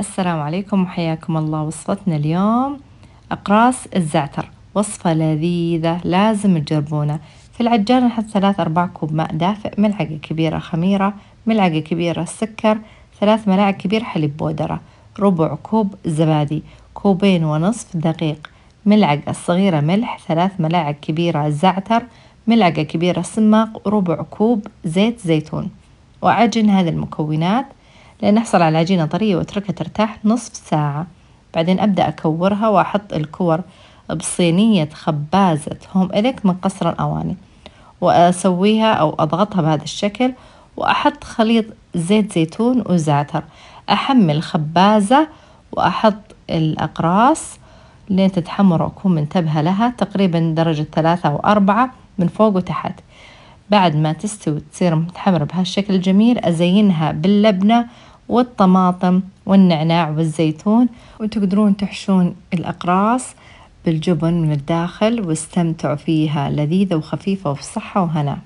السلام عليكم وحياكم الله وصفتنا اليوم أقراص الزعتر وصفة لذيذة لازم تجربونها في العجان نحط ثلاث أرباع كوب ماء دافئ ملعقة كبيرة خميرة ملعقة كبيرة سكر ثلاث ملاعق كبيرة حليب بودرة ربع كوب زبادي كوبين ونصف دقيق ملعقة صغيرة ملح ثلاث ملاعق كبيرة زعتر ملعقة كبيرة سماق ربع كوب زيت زيتون وأعجن هذه المكونات لأن أحصل على عجينة طرية وأتركها ترتاح نصف ساعة بعدين أبدأ أكورها وأحط الكور بصينية خبازة هوم إليك من قصر الأواني وأسويها أو أضغطها بهذا الشكل وأحط خليط زيت زيتون وزعتر أحمل خبازة وأحط الأقراص لين تتحمر وأكون منتبهة لها تقريبا درجة ثلاثة أو أربعة من فوق وتحت بعد ما تستوي تصير متحمرة بهالشكل الجميل أزينها باللبنة والطماطم والنعناع والزيتون وتقدرون تحشون الأقراص بالجبن من الداخل واستمتعوا فيها لذيذة وخفيفة وبصحة وهنا